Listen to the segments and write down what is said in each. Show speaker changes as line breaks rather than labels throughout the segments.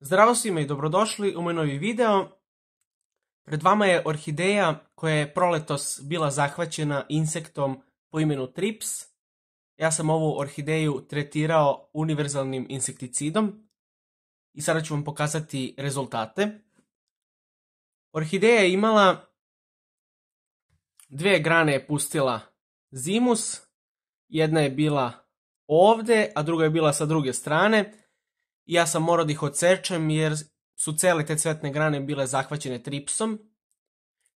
Zdravo svima i dobrodošli u moj novi video. Pred vama je orhideja koja je proletos bila zahvaćena insektom po imenu Trips. Ja sam ovu orhideju tretirao univerzalnim insekticidom i sada ću vam pokazati rezultate. Orhideja je imala dve grane je pustila zimus, jedna je bila ovdje, a druga je bila sa druge strane ja sam morao da ih odsečem jer su cele te cvetne grane bile zahvaćene tripsom.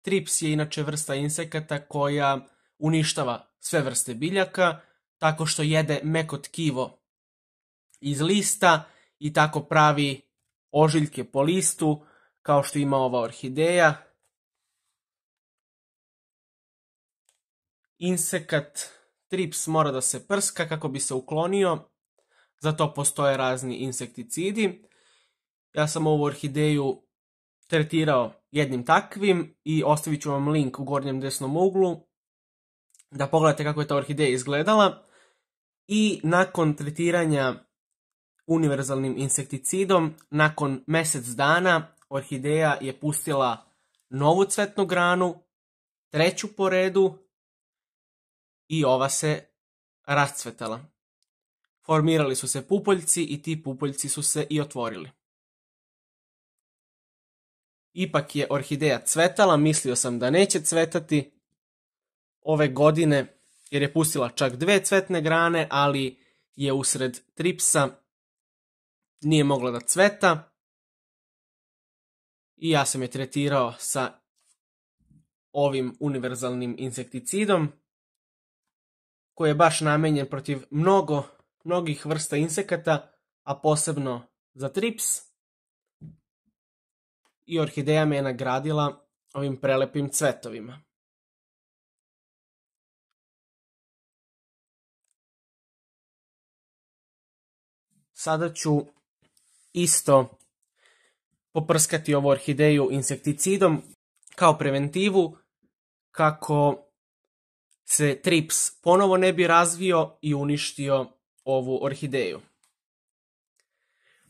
Trips je inače vrsta insekata koja uništava sve vrste biljaka tako što jede meko tkivo iz lista i tako pravi ožiljke po listu kao što ima ova orhideja. Insekat trips mora da se prska kako bi se uklonio za to postoje razni insekticidi. Ja sam ovu orhideju tretirao jednim takvim i ostavit ću vam link u gornjem desnom uglu da pogledate kako je ta orhideja izgledala. I nakon tretiranja univerzalnim insekticidom, nakon mjesec dana orhideja je pustila novu cvetnu granu, treću po redu i ova se rascvetala. Formirali su se pupoljci i ti pupoljci su se i otvorili. Ipak je orhideja cvetala, mislio sam da neće cvetati ove godine, jer je pustila čak dve cvetne grane, ali je usred tripsa nije mogla da cveta. I ja sam je tretirao sa ovim univerzalnim insekticidom koji je baš namenjen protiv mnogo mnogih vrsta insekata, a posebno za trips. I orhideja me je nagradila ovim prelepim cvetovima. Sada ću isto poprskati ovu orhideju insekticidom kao preventivu kako se trips ponovo ne bi razvio i uništio ovu orhideju.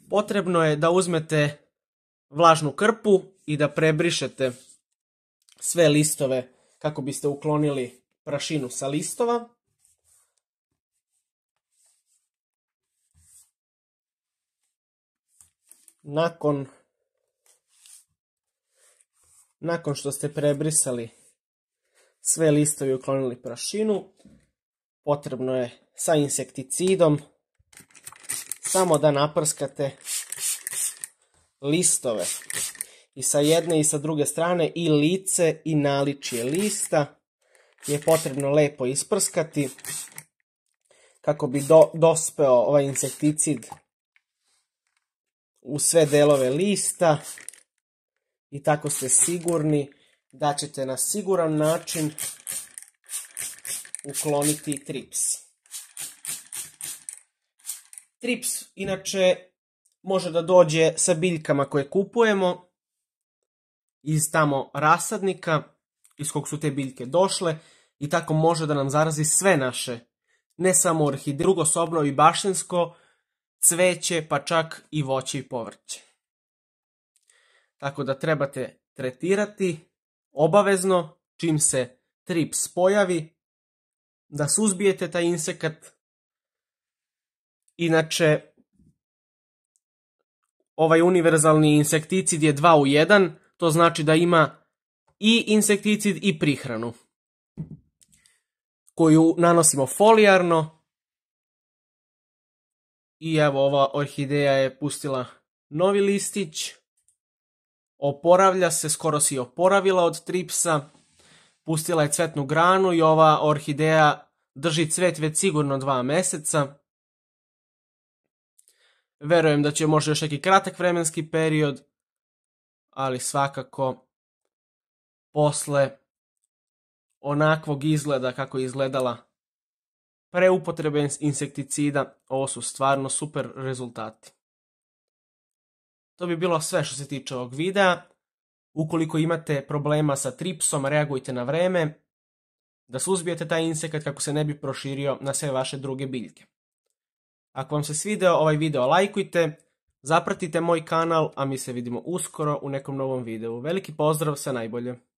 Potrebno je da uzmete vlažnu krpu i da prebrišete sve listove kako biste uklonili prašinu sa listova. Nakon nakon što ste prebrisali sve listove i uklonili prašinu, potrebno je sa insekticidom samo da naprskate listove i sa jedne i sa druge strane i lice i naličje lista je potrebno lepo isprskati kako bi dospeo ovaj insekticid u sve delove lista i tako ste sigurni da ćete na siguran način ukloniti trips. Trips inače može da dođe sa biljkama koje kupujemo iz tamo rasadnika iz kog su te biljke došle i tako može da nam zarazi sve naše, ne samo orhide, drugo sobno i bašensko. cveće pa čak i voće i povrće. Tako da trebate tretirati obavezno čim se trips pojavi da suzbijete taj insekat. Inače, ovaj univerzalni insekticid je 2 u 1, to znači da ima i insekticid i prihranu koju nanosimo folijarno i evo ova orhideja je pustila novi listić oporavlja se, skoro si oporavila od tripsa Pustila je cvetnu granu i ova orhideja drži cvet već sigurno dva mjeseca. Verujem da će možda još neki kratak vremenski period, ali svakako posle onakvog izgleda kako je izgledala preupotrebe insekticida, ovo su stvarno super rezultati. To bi bilo sve što se tiče ovog videa. Ukoliko imate problema sa tripsom, reagujte na vreme da suzbijete taj insekat kako se ne bi proširio na sve vaše druge biljke. Ako vam se svidio ovaj video, lajkujte, zapratite moj kanal, a mi se vidimo uskoro u nekom novom videu. Veliki pozdrav, sve najbolje!